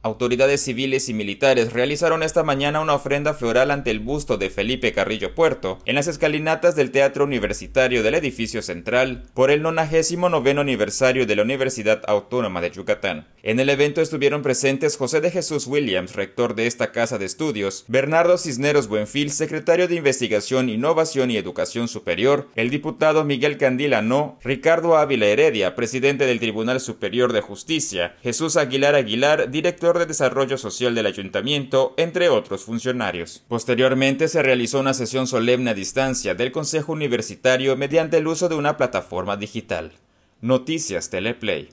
Autoridades civiles y militares realizaron esta mañana una ofrenda floral ante el busto de Felipe Carrillo Puerto en las escalinatas del Teatro Universitario del edificio central por el 99 aniversario de la Universidad Autónoma de Yucatán. En el evento estuvieron presentes José de Jesús Williams, rector de esta casa de estudios, Bernardo Cisneros Buenfil, secretario de Investigación, Innovación y Educación Superior, el diputado Miguel Candila No, Ricardo Ávila Heredia, presidente del Tribunal Superior de Justicia, Jesús Aguilar Aguilar, director de Desarrollo Social del Ayuntamiento, entre otros funcionarios. Posteriormente se realizó una sesión solemne a distancia del Consejo Universitario mediante el uso de una plataforma digital. Noticias Teleplay.